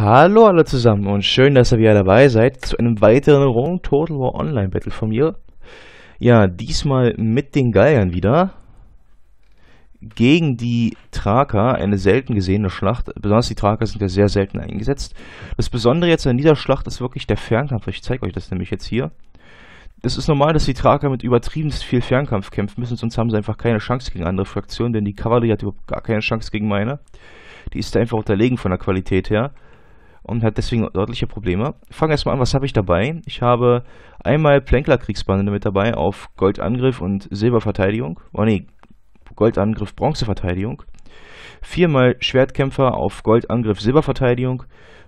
Hallo alle zusammen und schön, dass ihr wieder dabei seid zu einem weiteren Rund Total War Online Battle von mir. Ja, diesmal mit den Geiern wieder. Gegen die Thraker, eine selten gesehene Schlacht. Besonders die Thraker sind ja sehr selten eingesetzt. Das Besondere jetzt an dieser Schlacht ist wirklich der Fernkampf. Ich zeige euch das nämlich jetzt hier. Es ist normal, dass die Thraker mit übertrieben viel Fernkampf kämpfen müssen, sonst haben sie einfach keine Chance gegen andere Fraktionen, denn die Kavallerie hat überhaupt gar keine Chance gegen meine. Die ist einfach unterlegen von der Qualität her und hat deswegen deutliche Probleme. Fangen erstmal an, was habe ich dabei? Ich habe einmal Plänkler-Kriegsbande mit dabei auf Goldangriff und Silberverteidigung. Oh nee, Goldangriff, Bronzeverteidigung. Viermal Schwertkämpfer auf Goldangriff, Silberverteidigung.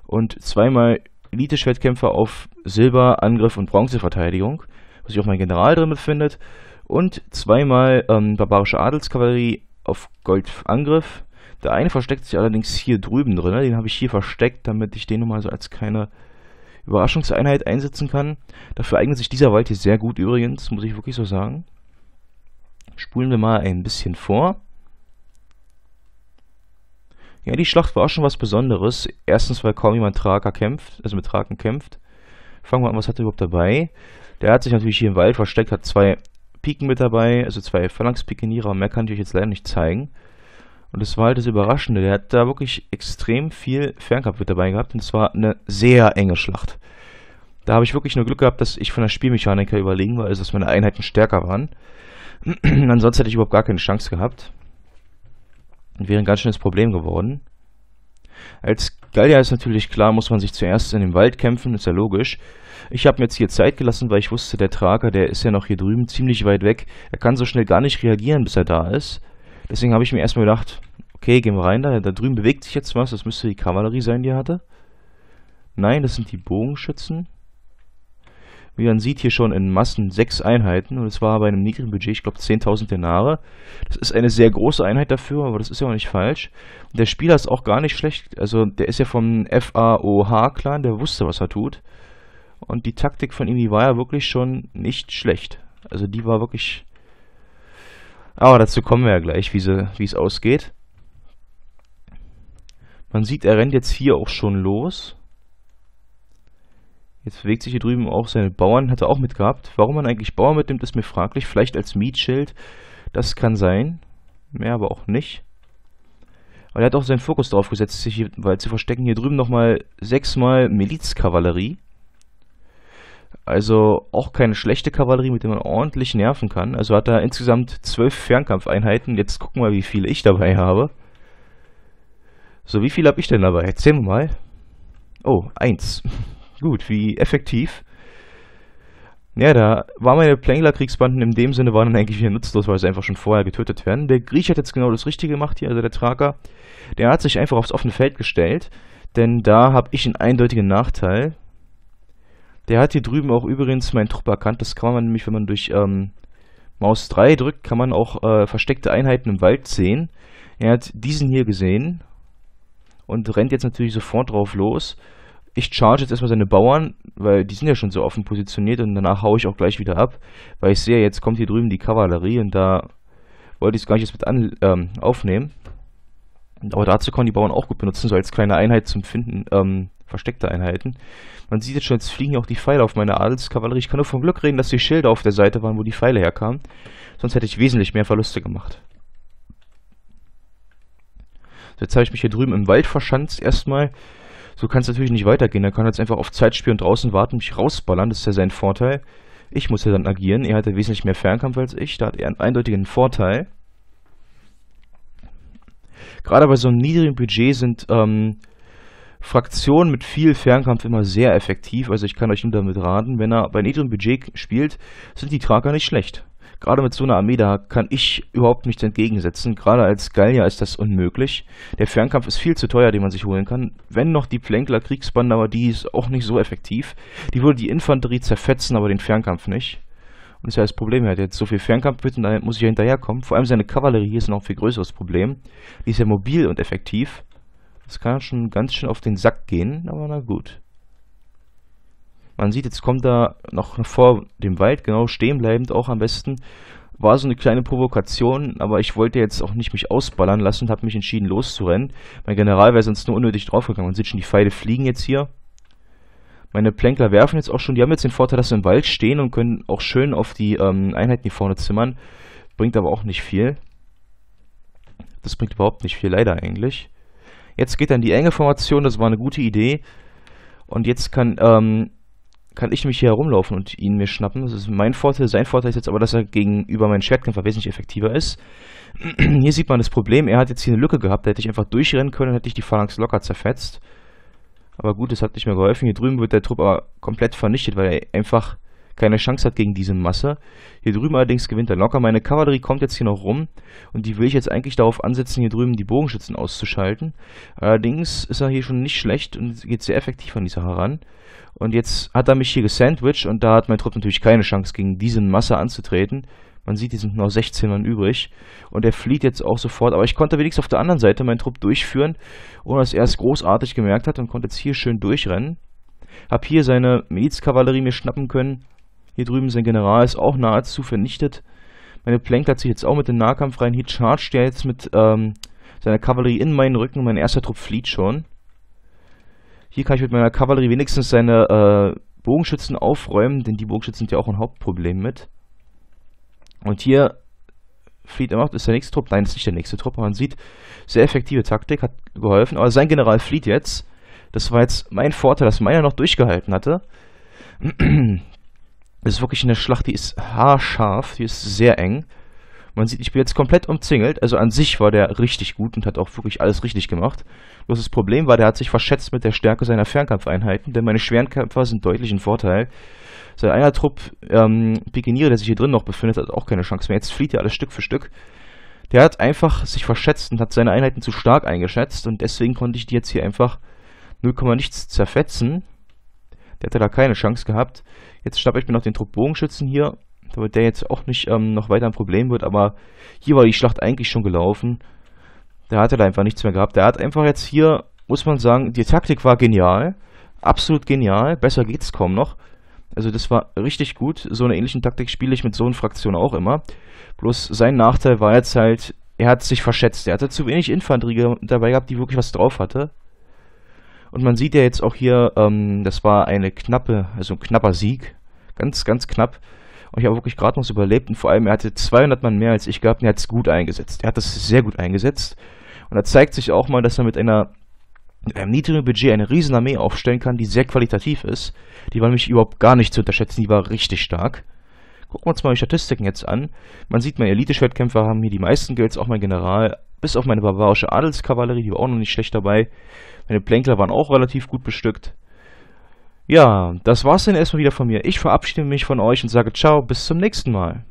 Und zweimal Elite-Schwertkämpfer auf Silberangriff und Bronzeverteidigung. Wo sich auch mein General drin befindet. Und zweimal ähm, barbarische Adelskavallerie auf Goldangriff, der eine versteckt sich allerdings hier drüben drin. Ne? Den habe ich hier versteckt, damit ich den nochmal so als keine Überraschungseinheit einsetzen kann. Dafür eignet sich dieser Wald hier sehr gut übrigens, muss ich wirklich so sagen. Spulen wir mal ein bisschen vor. Ja, die Schlacht war auch schon was Besonderes. Erstens, weil kaum jemand Traker kämpft, also mit Traken kämpft. Fangen wir an, was hat er überhaupt dabei? Der hat sich natürlich hier im Wald versteckt, hat zwei Piken mit dabei, also zwei phalanx pikenierer mehr kann ich euch jetzt leider nicht zeigen. Und das war halt das Überraschende. Der hat da wirklich extrem viel Fernkampf mit dabei gehabt. Und zwar eine sehr enge Schlacht. Da habe ich wirklich nur Glück gehabt, dass ich von der Spielmechanik her überlegen war, also dass meine Einheiten stärker waren. Ansonsten hätte ich überhaupt gar keine Chance gehabt. Und wäre ein ganz schönes Problem geworden. Als Gallier ist natürlich klar, muss man sich zuerst in den Wald kämpfen, ist ja logisch. Ich habe mir jetzt hier Zeit gelassen, weil ich wusste, der Trager, der ist ja noch hier drüben ziemlich weit weg. Er kann so schnell gar nicht reagieren, bis er da ist. Deswegen habe ich mir erstmal gedacht, okay, gehen wir rein da. Da drüben bewegt sich jetzt was. Das müsste die Kavallerie sein, die er hatte. Nein, das sind die Bogenschützen. Wie man sieht, hier schon in Massen sechs Einheiten. Und es war bei einem niedrigen Budget, ich glaube 10.000 Denare. Das ist eine sehr große Einheit dafür, aber das ist ja auch nicht falsch. Und der Spieler ist auch gar nicht schlecht. Also der ist ja vom FAOH-Clan, der wusste, was er tut. Und die Taktik von ihm, die war ja wirklich schon nicht schlecht. Also die war wirklich aber dazu kommen wir ja gleich, wie es ausgeht. Man sieht, er rennt jetzt hier auch schon los. Jetzt bewegt sich hier drüben auch seine Bauern, hat er auch mitgehabt. Warum man eigentlich Bauern mitnimmt, ist mir fraglich. Vielleicht als Mietschild, das kann sein. Mehr aber auch nicht. Aber er hat auch seinen Fokus darauf gesetzt, sich hier, weil zu verstecken, hier drüben nochmal sechsmal Milizkavallerie. Also auch keine schlechte Kavallerie, mit der man ordentlich nerven kann. Also hat er insgesamt zwölf Fernkampfeinheiten. Jetzt gucken wir, mal, wie viele ich dabei habe. So, wie viel habe ich denn dabei? Erzählen wir mal. Oh, eins. Gut, wie effektiv. Ja, da waren meine Plängler-Kriegsbanden in dem Sinne waren dann eigentlich wieder nutzlos, weil sie einfach schon vorher getötet werden. Der Griech hat jetzt genau das Richtige gemacht hier, also der Traker. Der hat sich einfach aufs offene Feld gestellt, denn da habe ich einen eindeutigen Nachteil. Der hat hier drüben auch übrigens meinen Trupp erkannt. Das kann man nämlich, wenn man durch ähm, Maus 3 drückt, kann man auch äh, versteckte Einheiten im Wald sehen. Er hat diesen hier gesehen und rennt jetzt natürlich sofort drauf los. Ich charge jetzt erstmal seine Bauern, weil die sind ja schon so offen positioniert und danach haue ich auch gleich wieder ab, weil ich sehe, jetzt kommt hier drüben die Kavallerie und da wollte ich es gar nicht jetzt mit an, ähm, aufnehmen. Aber dazu kann die Bauern auch gut benutzen, so als kleine Einheit zum Finden, ähm, versteckter Einheiten. Man sieht jetzt schon, jetzt fliegen auch die Pfeile auf meine Adelskavallerie. Ich kann nur vom Glück reden, dass die Schilder auf der Seite waren, wo die Pfeile herkamen. Sonst hätte ich wesentlich mehr Verluste gemacht. So, jetzt habe ich mich hier drüben im Wald verschanzt erstmal. So kann es natürlich nicht weitergehen. Er kann jetzt einfach auf Zeit spielen und draußen warten, mich rausballern. Das ist ja sein Vorteil. Ich muss ja dann agieren. Er hatte wesentlich mehr Fernkampf als ich. Da hat er einen eindeutigen Vorteil gerade bei so einem niedrigen Budget sind ähm, Fraktionen mit viel Fernkampf immer sehr effektiv. Also ich kann euch nur damit raten, wenn er bei niedrigem Budget spielt, sind die Traker nicht schlecht. Gerade mit so einer Armee, da kann ich überhaupt nichts entgegensetzen. Gerade als Gallier ist das unmöglich. Der Fernkampf ist viel zu teuer, den man sich holen kann. Wenn noch die Plänkler Kriegsbande, aber die ist auch nicht so effektiv. Die würde die Infanterie zerfetzen, aber den Fernkampf nicht. Und das ja das Problem, er hat jetzt so viel Fernkampf Fernkampfwitz und dann muss ich ja hinterherkommen. Vor allem seine Kavallerie ist noch ein viel größeres Problem. Die ist ja mobil und effektiv. Das kann schon ganz schön auf den Sack gehen, aber na gut. Man sieht, jetzt kommt er noch vor dem Wald, genau, stehenbleibend auch am besten. War so eine kleine Provokation, aber ich wollte jetzt auch nicht mich ausballern lassen und habe mich entschieden loszurennen. Mein General wäre sonst nur unnötig draufgegangen. Man sieht schon, die Pfeile fliegen jetzt hier. Meine Plänkler werfen jetzt auch schon, die haben jetzt den Vorteil, dass sie im Wald stehen und können auch schön auf die ähm, Einheiten hier vorne zimmern. Bringt aber auch nicht viel. Das bringt überhaupt nicht viel, leider eigentlich. Jetzt geht dann die enge Formation, das war eine gute Idee. Und jetzt kann, ähm, kann ich mich hier herumlaufen und ihn mir schnappen. Das ist mein Vorteil. Sein Vorteil ist jetzt aber, dass er gegenüber meinen Schwertkämpfer wesentlich effektiver ist. hier sieht man das Problem. Er hat jetzt hier eine Lücke gehabt. Da hätte ich einfach durchrennen können und hätte ich die Phalanx locker zerfetzt. Aber gut, es hat nicht mehr geholfen. Hier drüben wird der Trupp aber komplett vernichtet, weil er einfach keine Chance hat gegen diese Masse. Hier drüben allerdings gewinnt er locker. Meine Kavallerie kommt jetzt hier noch rum und die will ich jetzt eigentlich darauf ansetzen, hier drüben die Bogenschützen auszuschalten. Allerdings ist er hier schon nicht schlecht und geht sehr effektiv an die Sache ran. Und jetzt hat er mich hier gesandwiched und da hat mein Trupp natürlich keine Chance, gegen diese Masse anzutreten. Man sieht, hier sind nur 16 Mann übrig. Und er flieht jetzt auch sofort. Aber ich konnte wenigstens auf der anderen Seite meinen Trupp durchführen, ohne dass er es großartig gemerkt hat und konnte jetzt hier schön durchrennen. Hab hier seine Milizkavallerie mir schnappen können. Hier drüben sein General ist auch nahezu vernichtet. Meine Plank hat sich jetzt auch mit dem Nahkampf rein. Hier chargt er jetzt mit ähm, seiner Kavallerie in meinen Rücken. Mein erster Trupp flieht schon. Hier kann ich mit meiner Kavallerie wenigstens seine äh, Bogenschützen aufräumen, denn die Bogenschützen sind ja auch ein Hauptproblem mit. Und hier Fleet macht, ist der nächste Trupp. Nein, ist nicht der nächste Trupp, aber man sieht, sehr effektive Taktik, hat geholfen. Aber sein General Fleet jetzt, das war jetzt mein Vorteil, dass meiner noch durchgehalten hatte. Das ist wirklich eine Schlacht, die ist haarscharf, die ist sehr eng. Man sieht, ich bin jetzt komplett umzingelt. Also an sich war der richtig gut und hat auch wirklich alles richtig gemacht. Bloß das Problem war, der hat sich verschätzt mit der Stärke seiner Fernkampfeinheiten, denn meine schweren Kämpfer sind deutlich ein Vorteil. Sein einer Trupp, ähm, Pikiniere, der sich hier drin noch befindet, hat auch keine Chance mehr. Jetzt flieht er alles Stück für Stück. Der hat einfach sich verschätzt und hat seine Einheiten zu stark eingeschätzt und deswegen konnte ich die jetzt hier einfach 0, nichts zerfetzen. Der hatte da keine Chance gehabt. Jetzt schnappe ich mir noch den Trupp Bogenschützen hier damit der jetzt auch nicht ähm, noch weiter ein Problem wird. Aber hier war die Schlacht eigentlich schon gelaufen. Der hatte da einfach nichts mehr gehabt. Der hat einfach jetzt hier, muss man sagen, die Taktik war genial. Absolut genial. Besser geht's kaum noch. Also das war richtig gut. So eine ähnliche Taktik spiele ich mit so einer Fraktion auch immer. Bloß sein Nachteil war jetzt halt, er hat sich verschätzt. Er hatte zu wenig Infanterie dabei gehabt, die wirklich was drauf hatte. Und man sieht ja jetzt auch hier, ähm, das war eine knappe, also ein knapper Sieg. Ganz, ganz knapp. Und ich habe wirklich gerade noch überlebt. Und vor allem, er hatte 200 Mann mehr als ich gehabt und er hat es gut eingesetzt. Er hat das sehr gut eingesetzt. Und da zeigt sich auch mal, dass er mit einer mit einem niedrigen Budget eine riesen Armee aufstellen kann, die sehr qualitativ ist. Die war nämlich überhaupt gar nicht zu unterschätzen, die war richtig stark. Gucken wir uns mal die Statistiken jetzt an. Man sieht, meine Elite-Schwertkämpfer haben hier die meisten Gelds, auch mein General, bis auf meine barbarische Adelskavallerie, die war auch noch nicht schlecht dabei. Meine Plänkler waren auch relativ gut bestückt. Ja, das war's dann erstmal wieder von mir. Ich verabschiede mich von euch und sage ciao, bis zum nächsten Mal.